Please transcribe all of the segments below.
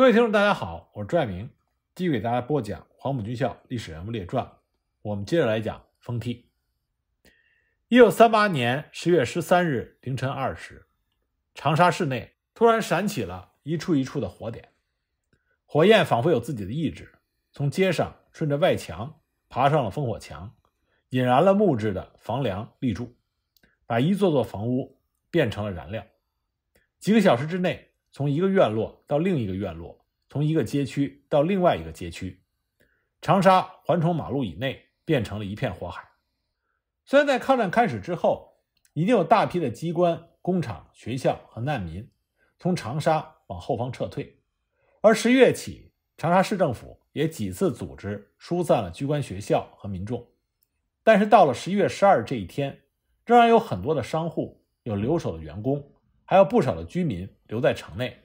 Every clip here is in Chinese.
各位听众，大家好，我是朱爱明，继续给大家播讲《黄埔军校历史人物列传》。我们接着来讲风梯。一九三八年十月十三日凌晨二时，长沙市内突然闪起了一处一处的火点，火焰仿佛有自己的意志，从街上顺着外墙爬上了烽火墙，引燃了木质的房梁立柱，把一座座房屋变成了燃料。几个小时之内。从一个院落到另一个院落，从一个街区到另外一个街区，长沙环城马路以内变成了一片火海。虽然在抗战开始之后，已经有大批的机关、工厂、学校和难民从长沙往后方撤退，而十月起，长沙市政府也几次组织疏散了机关、学校和民众，但是到了十一月十二这一天，仍然有很多的商户有留守的员工。还有不少的居民留在城内，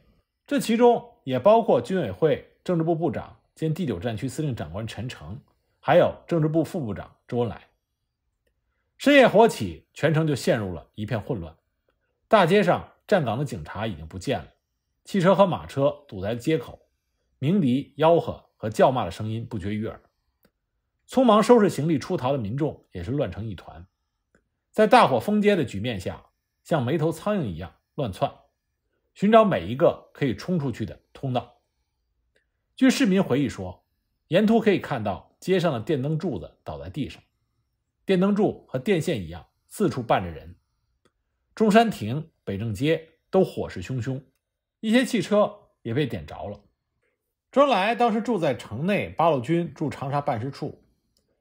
这其中也包括军委会政治部部长兼第九战区司令长官陈诚，还有政治部副部长周恩来。深夜火起，全城就陷入了一片混乱。大街上站岗的警察已经不见了，汽车和马车堵在街口，鸣笛、吆喝和叫骂的声音不绝于耳。匆忙收拾行李出逃的民众也是乱成一团。在大火封街的局面下，像没头苍蝇一样。乱窜，寻找每一个可以冲出去的通道。据市民回忆说，沿途可以看到街上的电灯柱子倒在地上，电灯柱和电线一样四处绊着人。中山亭、北正街都火势汹汹，一些汽车也被点着了。周恩来当时住在城内八路军驻长沙办事处，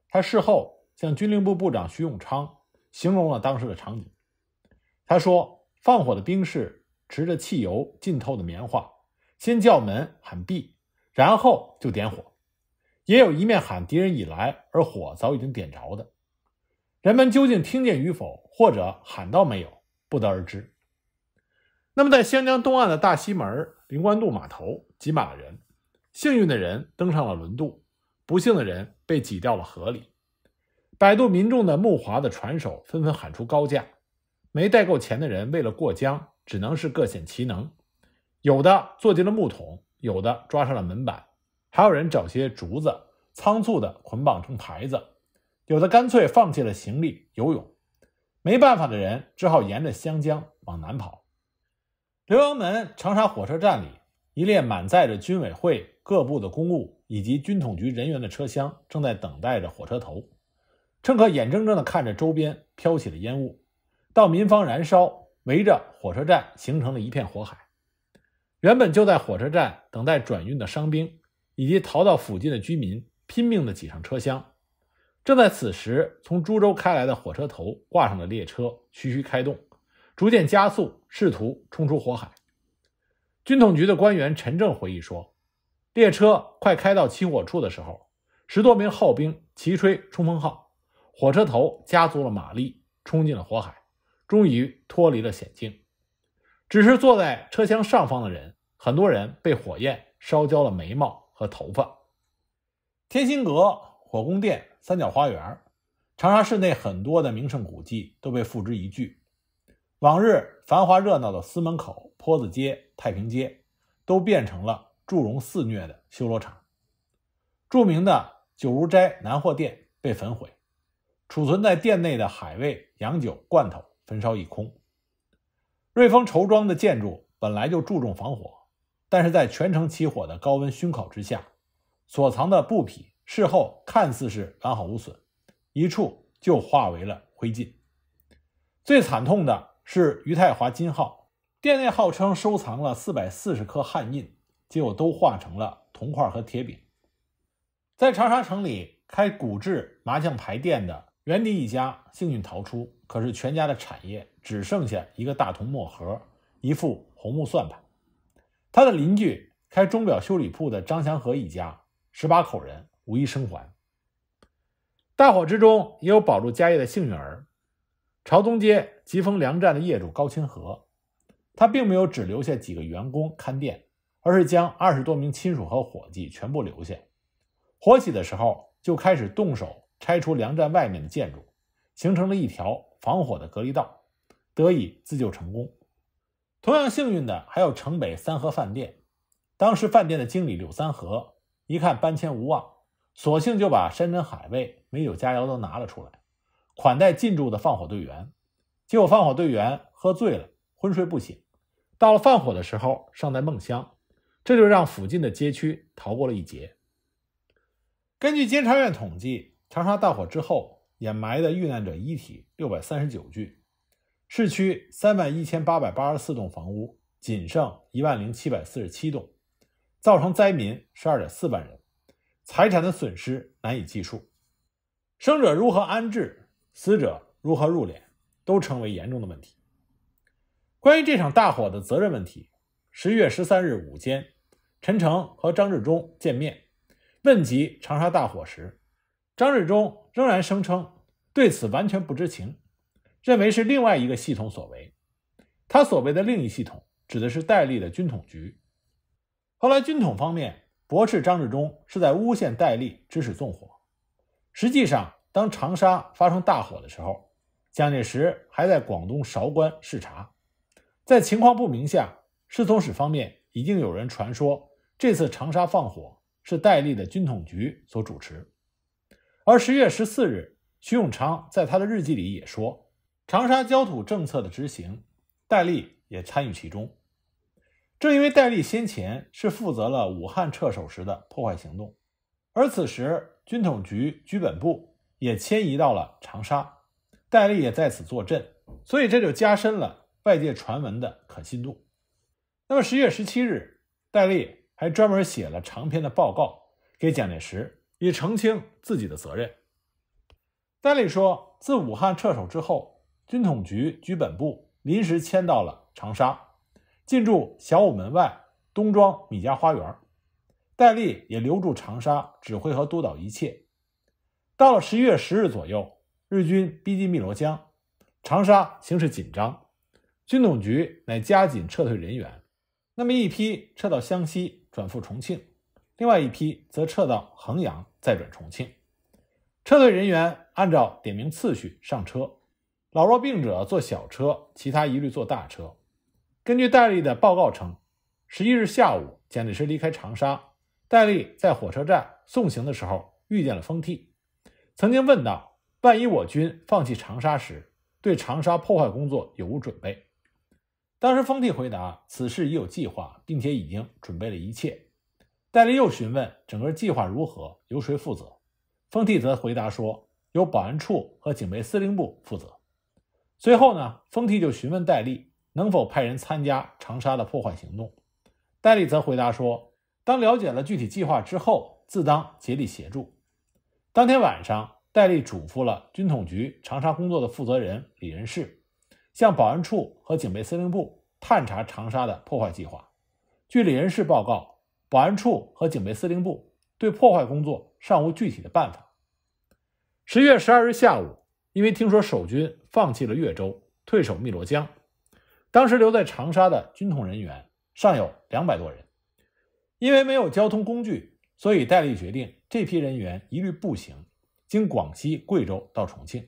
他事后向军令部部长徐永昌形容了当时的场景。他说。放火的兵士持着汽油浸透的棉花，先叫门喊闭，然后就点火。也有一面喊敌人已来，而火早已经点着的。人们究竟听见与否，或者喊到没有，不得而知。那么，在湘江东岸的大西门、临官渡码头挤满了人，幸运的人登上了轮渡，不幸的人被挤掉了河里。摆渡民众的木划的船手纷纷喊出高价。没带够钱的人，为了过江，只能是各显其能。有的坐进了木桶，有的抓上了门板，还有人找些竹子，仓促地捆绑成牌子。有的干脆放弃了行李，游泳。没办法的人，只好沿着湘江往南跑。浏阳门长沙火车站里，一列满载着军委会各部的公务以及军统局人员的车厢，正在等待着火车头。乘客眼睁睁地看着周边飘起了烟雾。到民房燃烧，围着火车站形成了一片火海。原本就在火车站等待转运的伤兵，以及逃到附近的居民，拼命地挤上车厢。正在此时，从株洲开来的火车头挂上了列车，徐徐开动，逐渐加速，试图冲出火海。军统局的官员陈正回忆说：“列车快开到起火处的时候，十多名号兵齐吹冲锋号，火车头加足了马力，冲进了火海。”终于脱离了险境，只是坐在车厢上方的人，很多人被火焰烧焦了眉毛和头发。天心阁、火宫殿、三角花园，长沙市内很多的名胜古迹都被付之一炬。往日繁华热闹的司门口、坡子街、太平街，都变成了祝融肆虐的修罗场。著名的九如斋、南货店被焚毁，储存在店内的海味、洋酒、罐头。焚烧一空。瑞丰绸庄的建筑本来就注重防火，但是在全城起火的高温熏烤之下，所藏的布匹事后看似是完好无损，一处就化为了灰烬。最惨痛的是于泰华金号，店内号称收藏了四百四十颗汉印，结果都化成了铜块和铁饼。在长沙城里开古制麻将牌店的。袁迪一家幸运逃出，可是全家的产业只剩下一个大铜墨盒、一副红木算盘。他的邻居开钟表修理铺的张祥和一家十八口人无一生还。大火之中也有保住家业的幸运儿，朝东街吉丰粮站的业主高清和，他并没有只留下几个员工看店，而是将二十多名亲属和伙计全部留下。火起的时候就开始动手。拆除粮站外面的建筑，形成了一条防火的隔离道，得以自救成功。同样幸运的还有城北三河饭店，当时饭店的经理柳三河一看搬迁无望，索性就把山珍海味、美酒佳肴都拿了出来，款待进驻的放火队员。结果放火队员喝醉了，昏睡不醒，到了放火的时候尚在梦乡，这就让附近的街区逃过了一劫。根据监察院统计。长沙大火之后，掩埋的遇难者遗体六百三十九具，市区三万一千八百八十四栋房屋仅剩一万零七百四十七栋，造成灾民十二点四万人，财产的损失难以计数，生者如何安置，死者如何入殓，都成为严重的问题。关于这场大火的责任问题，十一月十三日午间，陈诚和张治中见面，问及长沙大火时。张治中仍然声称对此完全不知情，认为是另外一个系统所为。他所谓的另一系统，指的是戴笠的军统局。后来，军统方面驳斥张治中是在诬陷戴笠指使纵火。实际上，当长沙发生大火的时候，蒋介石还在广东韶关视察。在情况不明下，侍从室方面已经有人传说这次长沙放火是戴笠的军统局所主持。而十月十四日，徐永昌在他的日记里也说，长沙焦土政策的执行，戴笠也参与其中。正因为戴笠先前是负责了武汉撤守时的破坏行动，而此时军统局局本部也迁移到了长沙，戴笠也在此坐镇，所以这就加深了外界传闻的可信度。那么十月十七日，戴笠还专门写了长篇的报告给蒋介石。以澄清自己的责任。戴笠说：“自武汉撤守之后，军统局局本部临时迁到了长沙，进驻小武门外东庄米家花园。戴笠也留驻长沙，指挥和督导一切。到了十一月十日左右，日军逼近汨罗江，长沙形势紧张，军统局乃加紧撤退人员。那么一批撤到湘西，转赴重庆。”另外一批则撤到衡阳，再转重庆。撤退人员按照点名次序上车，老弱病者坐小车，其他一律坐大车。根据戴笠的报告称，十一日下午蒋介石离开长沙，戴笠在火车站送行的时候遇见了封替，曾经问道：“万一我军放弃长沙时，对长沙破坏工作有无准备？”当时封替回答：“此事已有计划，并且已经准备了一切。”戴笠又询问整个计划如何，由谁负责？封替则回答说，由保安处和警备司令部负责。最后呢，封替就询问戴笠能否派人参加长沙的破坏行动。戴笠则回答说，当了解了具体计划之后，自当竭力协助。当天晚上，戴笠嘱咐了军统局长沙工作的负责人李仁士，向保安处和警备司令部探查长沙的破坏计划。据李仁士报告。保安处和警备司令部对破坏工作尚无具体的办法。十月十二日下午，因为听说守军放弃了越州，退守汨罗江，当时留在长沙的军统人员尚有两百多人。因为没有交通工具，所以戴笠决定这批人员一律步行，经广西、贵州到重庆，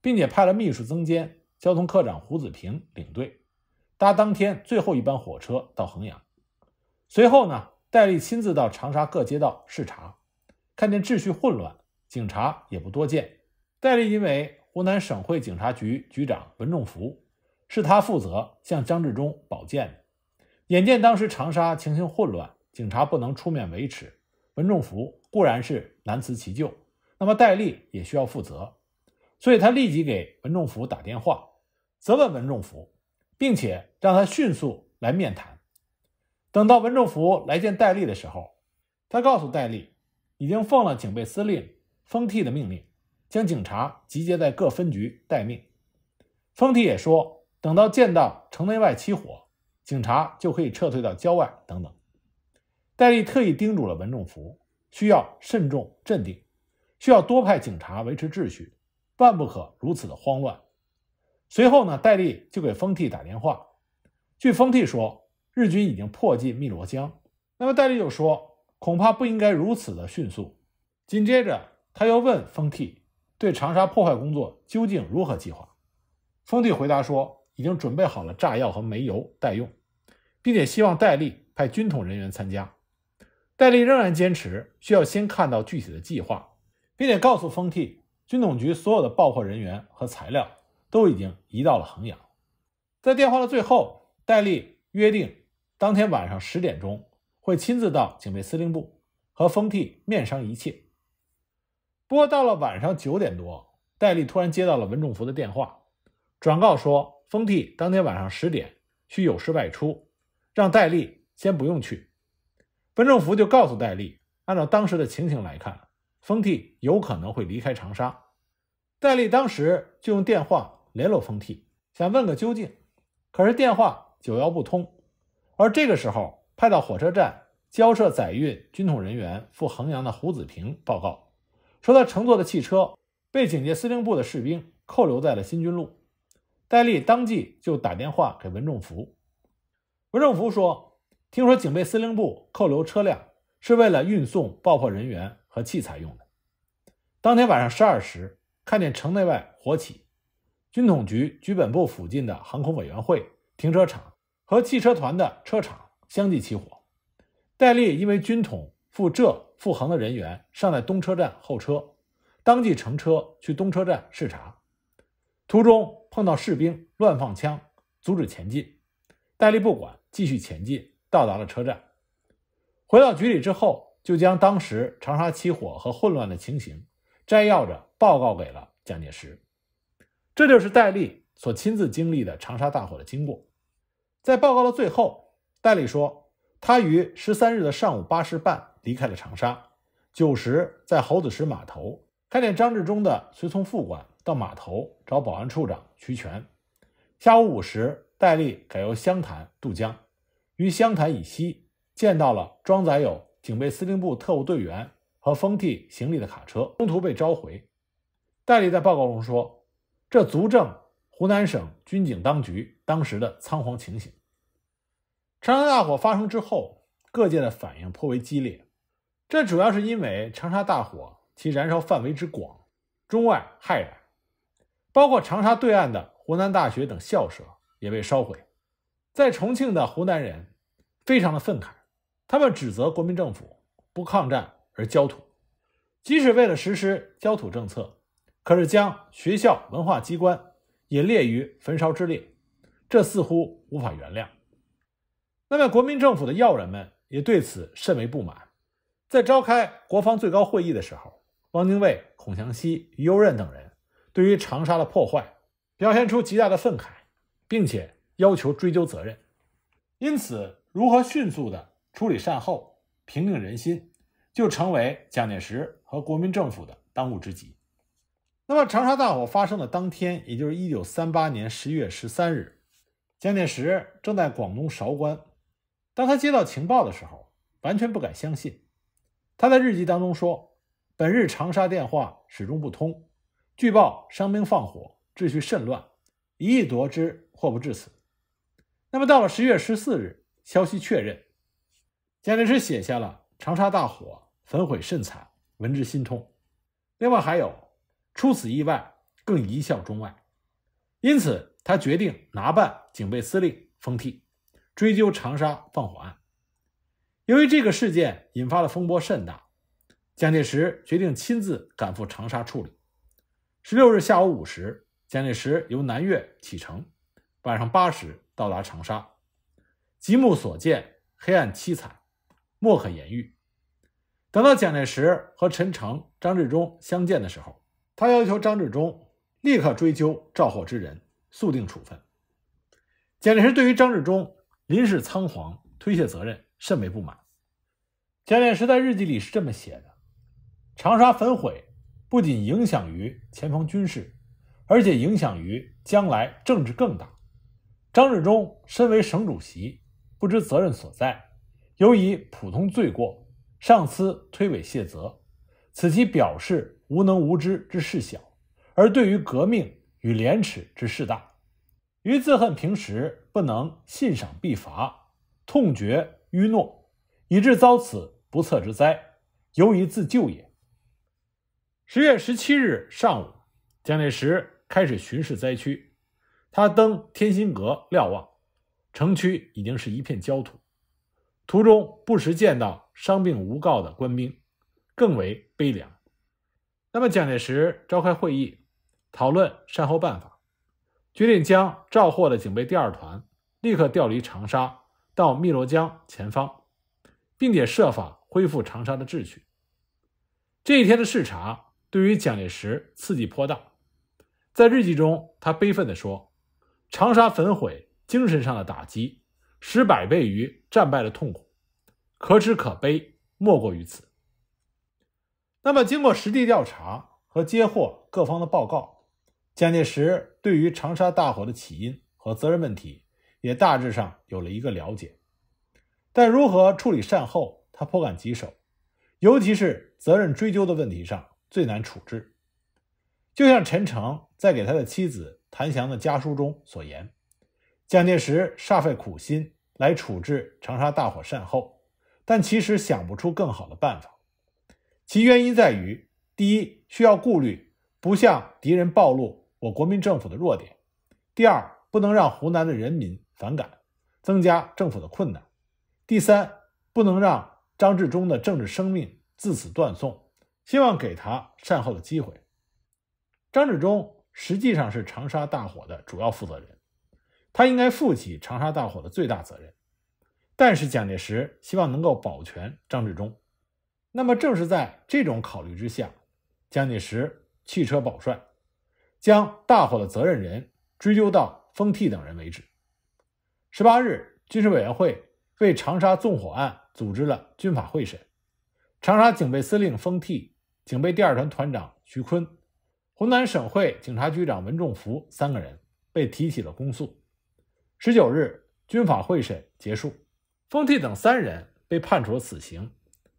并且派了秘书曾坚、交通科长胡子平领队，搭当天最后一班火车到衡阳。随后呢？戴笠亲自到长沙各街道视察，看见秩序混乱，警察也不多见。戴笠因为湖南省会警察局局长文仲福是他负责，向张治中保荐的。眼见当时长沙情形混乱，警察不能出面维持，文仲福固然是难辞其咎，那么戴笠也需要负责，所以他立即给文仲福打电话，责问文仲福，并且让他迅速来面谈。等到文仲福来见戴笠的时候，他告诉戴笠，已经奉了警备司令封替的命令，将警察集结在各分局待命。封替也说，等到见到城内外起火，警察就可以撤退到郊外等等。戴笠特意叮嘱了文仲福，需要慎重镇定，需要多派警察维持秩序，万不可如此的慌乱。随后呢，戴笠就给封替打电话，据封替说。日军已经迫近汨罗江，那么戴笠就说：“恐怕不应该如此的迅速。”紧接着，他又问封替：“对长沙破坏工作究竟如何计划？”封替回答说：“已经准备好了炸药和煤油待用，并且希望戴笠派军统人员参加。”戴笠仍然坚持需要先看到具体的计划，并且告诉封替：“军统局所有的爆破人员和材料都已经移到了衡阳。”在电话的最后，戴笠约定。当天晚上十点钟，会亲自到警备司令部和封替面商一切。不过到了晚上九点多，戴笠突然接到了文仲福的电话，转告说封替当天晚上十点需有事外出，让戴笠先不用去。文仲福就告诉戴笠，按照当时的情形来看，封替有可能会离开长沙。戴笠当时就用电话联络封替，想问个究竟，可是电话久要不通。而这个时候，派到火车站交涉载运军统人员赴衡阳的胡子平报告，说他乘坐的汽车被警戒司令部的士兵扣留在了新军路。戴笠当即就打电话给文仲福，文仲福说：“听说警备司令部扣留车辆是为了运送爆破人员和器材用的。”当天晚上十二时，看见城内外火起，军统局局本部附近的航空委员会停车场。和汽车团的车厂相继起火，戴笠因为军统赴浙赴杭的人员尚在东车站候车，当即乘车去东车站视察。途中碰到士兵乱放枪，阻止前进。戴笠不管，继续前进，到达了车站。回到局里之后，就将当时长沙起火和混乱的情形摘要着报告给了蒋介石。这就是戴笠所亲自经历的长沙大火的经过。在报告的最后，戴笠说：“他于十三日的上午八时半离开了长沙，九时在猴子石码头看见张治中的随从副官到码头找保安处长徐全，下午五时，戴笠改由湘潭渡江，于湘潭以西见到了装载有警备司令部特务队员和封替行李的卡车，中途被召回。戴笠在报告中说，这足证湖南省军警当局。”当时的仓皇情形，长沙大火发生之后，各界的反应颇为激烈。这主要是因为长沙大火其燃烧范围之广，中外骇然，包括长沙对岸的湖南大学等校舍也被烧毁。在重庆的湖南人非常的愤慨，他们指责国民政府不抗战而焦土，即使为了实施焦土政策，可是将学校、文化机关也列于焚烧之列。这似乎无法原谅。那么，国民政府的要人们也对此甚为不满。在召开国防最高会议的时候，汪精卫、孔祥熙、于右任等人对于长沙的破坏表现出极大的愤慨，并且要求追究责任。因此，如何迅速的处理善后、平定人心，就成为蒋介石和国民政府的当务之急。那么，长沙大火发生的当天，也就是一九三八年十月十三日。蒋介石正在广东韶关，当他接到情报的时候，完全不敢相信。他在日记当中说：“本日长沙电话始终不通，据报伤兵放火，秩序甚乱，一意夺之，祸不至此。”那么到了十月十四日，消息确认，蒋介石写下了“长沙大火，焚毁甚惨，闻之心痛。”另外还有“出此意外，更贻笑中外。”因此。他决定拿办警备司令封替，追究长沙放火案。由于这个事件引发的风波甚大，蒋介石决定亲自赶赴长沙处理。十六日下午五时，蒋介石由南岳启程，晚上八时到达长沙。极目所见，黑暗凄惨，莫可言喻。等到蒋介石和陈诚、张治中相见的时候，他要求张治中立刻追究肇祸之人。速定处分，蒋介石对于张治中临时仓皇推卸责任甚为不满。蒋介石在日记里是这么写的：“长沙焚毁，不仅影响于前方军事，而且影响于将来政治更大。张治中身为省主席，不知责任所在，尤以普通罪过，上司推诿卸责，此其表示无能无知之事小，而对于革命。”与廉耻之事大，于自恨平时不能信赏必罚，痛绝愚懦，以致遭此不测之灾，犹以自救也。十月十七日上午，蒋介石开始巡视灾区，他登天心阁瞭望，城区已经是一片焦土，途中不时见到伤病无告的官兵，更为悲凉。那么，蒋介石召开会议。讨论善后办法，决定将肇获的警备第二团立刻调离长沙，到汨罗江前方，并且设法恢复长沙的秩序。这一天的视察对于蒋介石刺激颇大，在日记中他悲愤地说：“长沙焚毁，精神上的打击，十百倍于战败的痛苦，可耻可悲，莫过于此。”那么，经过实地调查和接获各方的报告。蒋介石对于长沙大火的起因和责任问题，也大致上有了一个了解，但如何处理善后，他颇感棘手，尤其是责任追究的问题上最难处置。就像陈诚在给他的妻子谭祥的家书中所言，蒋介石煞费苦心来处置长沙大火善后，但其实想不出更好的办法。其原因在于，第一需要顾虑不向敌人暴露。我国民政府的弱点，第二，不能让湖南的人民反感，增加政府的困难；第三，不能让张治中的政治生命自此断送，希望给他善后的机会。张治中实际上是长沙大火的主要负责人，他应该负起长沙大火的最大责任。但是蒋介石希望能够保全张治中，那么正是在这种考虑之下，蒋介石弃车保帅。将大火的责任人追究到封替等人为止。十八日，军事委员会为长沙纵火案组织了军法会审，长沙警备司令封替、警备第二团团长徐坤、湖南省会警察局长文仲福三个人被提起了公诉。十九日，军法会审结束，封替等三人被判处了死刑，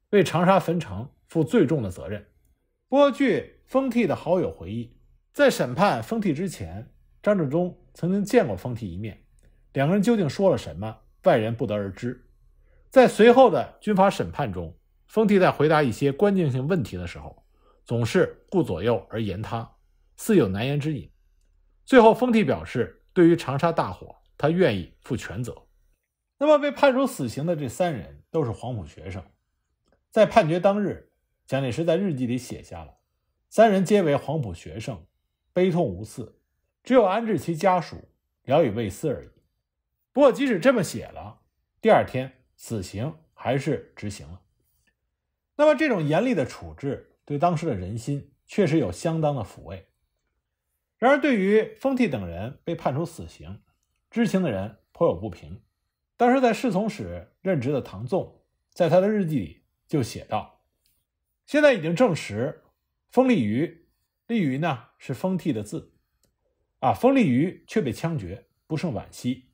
为长沙焚城负最重的责任。据封替的好友回忆。在审判封替之前，张治中曾经见过封替一面，两个人究竟说了什么，外人不得而知。在随后的军法审判中，封替在回答一些关键性问题的时候，总是顾左右而言他，似有难言之隐。最后，封替表示，对于长沙大火，他愿意负全责。那么，被判处死刑的这三人都是黄埔学生。在判决当日，蒋介石在日记里写下了：“三人皆为黄埔学生。”悲痛无次，只有安置其家属、聊以慰思而已。不过，即使这么写了，第二天死刑还是执行了。那么，这种严厉的处置对当时的人心确实有相当的抚慰。然而，对于封替等人被判处死刑，知情的人颇有不平。当时在侍从室任职的唐纵，在他的日记里就写道：“现在已经证实，封立于。”立于呢是封替的字，啊，封立于却被枪决，不胜惋惜。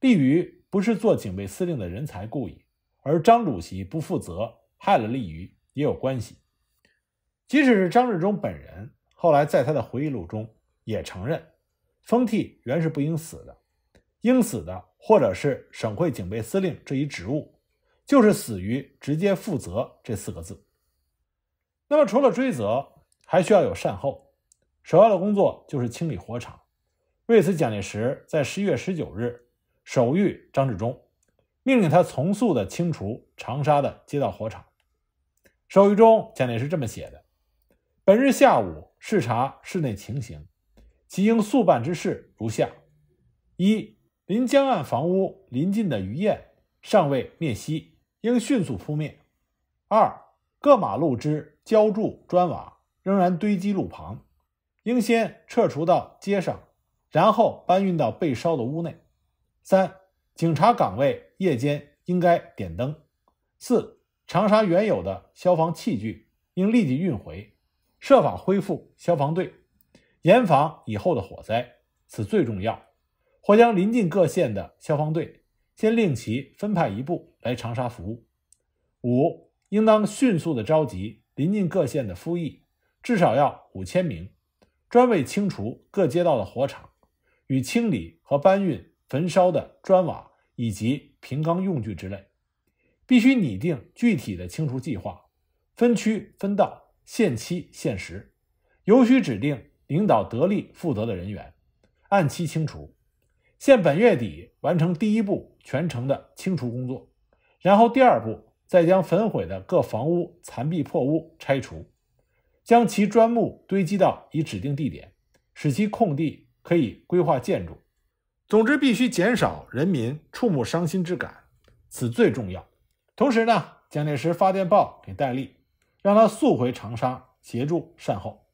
立于不是做警备司令的人才故意，而张主席不负责，害了立于也有关系。即使是张治中本人，后来在他的回忆录中也承认，封替原是不应死的，应死的或者是省会警备司令这一职务，就是死于直接负责这四个字。那么除了追责。还需要有善后，首要的工作就是清理火场。为此，蒋介石在十一月十九日手谕张治中，命令他从速的清除长沙的街道火场。手谕中，蒋介石这么写的：本日下午视察室内情形，其应速办之事如下：一、临江岸房屋临近的余焰尚未灭熄，应迅速扑灭；二、各马路之浇筑砖瓦。仍然堆积路旁，应先撤除到街上，然后搬运到被烧的屋内。三、警察岗位夜间应该点灯。四、长沙原有的消防器具应立即运回，设法恢复消防队，严防以后的火灾，此最重要。或将临近各县的消防队先令其分派一部来长沙服务。五、应当迅速的召集临近各县的夫役。至少要五千名，专为清除各街道的火场，与清理和搬运焚烧的砖瓦以及平钢用具之类，必须拟定具体的清除计划，分区分道，限期限时，由需指定领导得力负责的人员，按期清除。限本月底完成第一步全城的清除工作，然后第二步再将焚毁的各房屋残壁破屋拆除。将其砖木堆积到已指定地点，使其空地可以规划建筑。总之，必须减少人民触目伤心之感，此最重要。同时呢，蒋介石发电报给戴笠，让他速回长沙协助善后。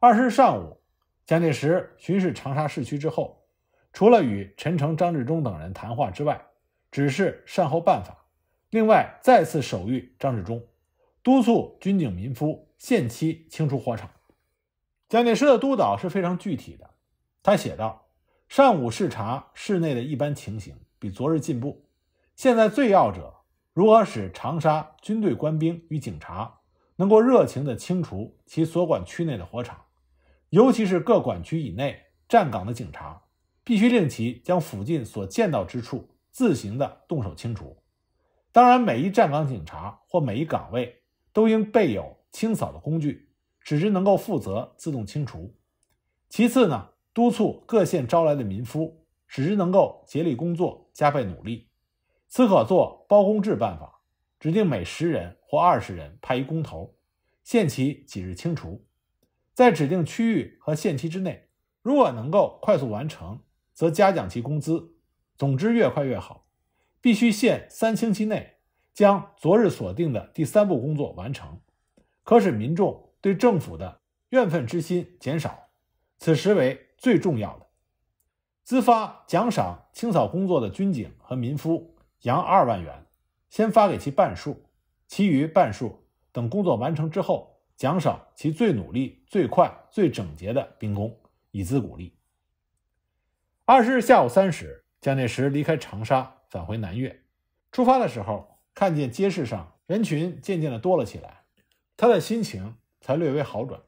二十日上午，蒋介石巡视长沙市区之后，除了与陈诚、张治中等人谈话之外，指示善后办法。另外，再次手谕张治中。督促军警民夫限期清除火场。蒋介石的督导是非常具体的。他写道：“上午视察市内的一般情形，比昨日进步。现在最要者，如何使长沙军队官兵与警察能够热情地清除其所管区内的火场，尤其是各管区以内站岗的警察，必须令其将附近所见到之处自行的动手清除。当然，每一站岗警察或每一岗位。”都应备有清扫的工具，使之能够负责自动清除。其次呢，督促各县招来的民夫，使之能够竭力工作，加倍努力。此可做包工制办法，指定每十人或二十人派一工头，限期几日清除。在指定区域和限期之内，如果能够快速完成，则嘉奖其工资。总之，越快越好。必须限三星期内。将昨日锁定的第三步工作完成，可使民众对政府的怨愤之心减少。此时为最重要的，资发奖赏清扫工作的军警和民夫，洋二万元，先发给其半数，其余半数等工作完成之后，奖赏其最努力、最快、最整洁的兵工，以资鼓励。二十日下午三时，蒋介石离开长沙，返回南岳。出发的时候。看见街市上人群渐渐的多了起来，他的心情才略微好转。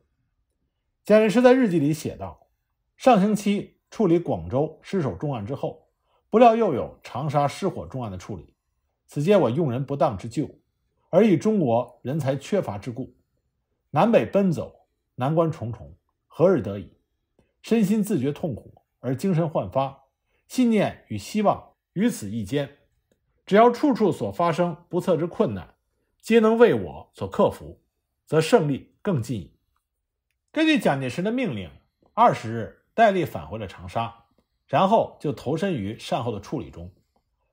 蒋介石在日记里写道：“上星期处理广州失守重案之后，不料又有长沙失火重案的处理，此皆我用人不当之咎，而以中国人才缺乏之故，南北奔走，难关重重，何日得已？身心自觉痛苦，而精神焕发，信念与希望于此一间。”只要处处所发生不测之困难，皆能为我所克服，则胜利更近矣。根据蒋介石的命令，二十日戴笠返回了长沙，然后就投身于善后的处理中。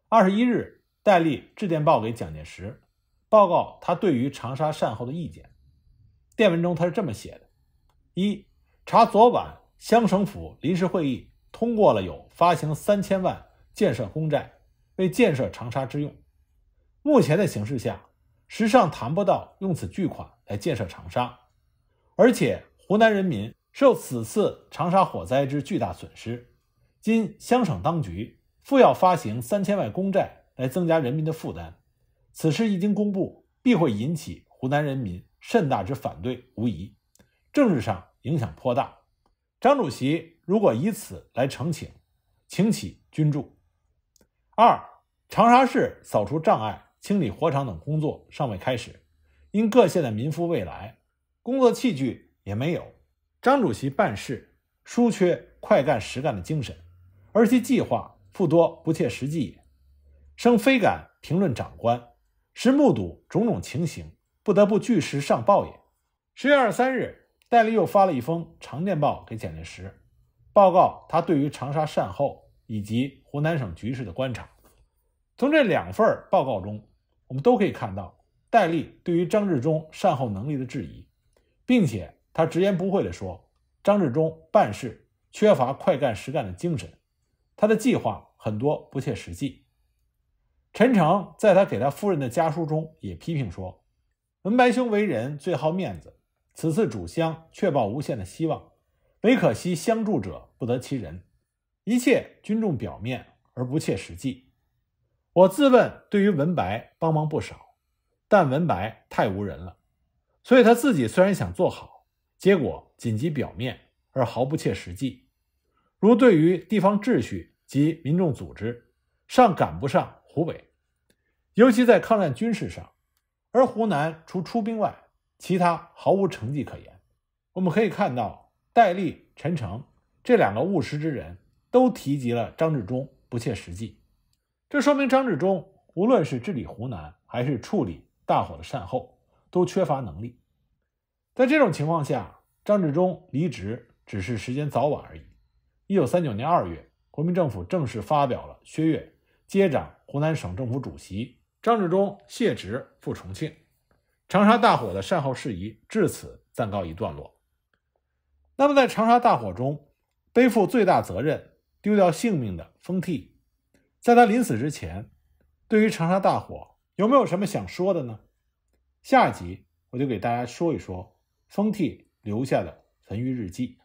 二十一日，戴笠致电报给蒋介石，报告他对于长沙善后的意见。电文中他是这么写的：一查昨晚湘省府临时会议通过了有发行三千万建设公债。为建设长沙之用，目前的形势下，实尚谈不到用此巨款来建设长沙，而且湖南人民受此次长沙火灾之巨大损失，今湘省当局复要发行三千万公债来增加人民的负担，此事一经公布，必会引起湖南人民甚大之反对，无疑，政治上影响颇大。张主席如果以此来澄请，请起君注。二，长沙市扫除障碍、清理火场等工作尚未开始，因各县的民夫未来，工作器具也没有。张主席办事疏缺，快干实干的精神，而其计划复多不切实际也。生非敢评论长官，实目睹种种情形，不得不据实上报也。十月二十三日，戴笠又发了一封长电报给蒋介石，报告他对于长沙善后以及。湖南省局势的观察，从这两份报告中，我们都可以看到戴笠对于张治中善后能力的质疑，并且他直言不讳地说，张治中办事缺乏快干实干的精神，他的计划很多不切实际。陈诚在他给他夫人的家书中也批评说，文白兄为人最好面子，此次主乡确抱无限的希望，唯可惜相助者不得其人。一切均重表面而不切实际。我自问对于文白帮忙不少，但文白太无人了，所以他自己虽然想做好，结果仅及表面而毫不切实际。如对于地方秩序及民众组织，尚赶不上湖北，尤其在抗战军事上，而湖南除出兵外，其他毫无成绩可言。我们可以看到戴笠、陈诚这两个务实之人。都提及了张治中不切实际，这说明张治中无论是治理湖南，还是处理大火的善后，都缺乏能力。在这种情况下，张治中离职只是时间早晚而已。一九三九年二月，国民政府正式发表了薛岳接掌湖南省政府主席，张治中卸职赴重庆。长沙大火的善后事宜至此暂告一段落。那么，在长沙大火中背负最大责任。丢掉性命的封替，在他临死之前，对于长沙大火有没有什么想说的呢？下一集我就给大家说一说封替留下的残余日记。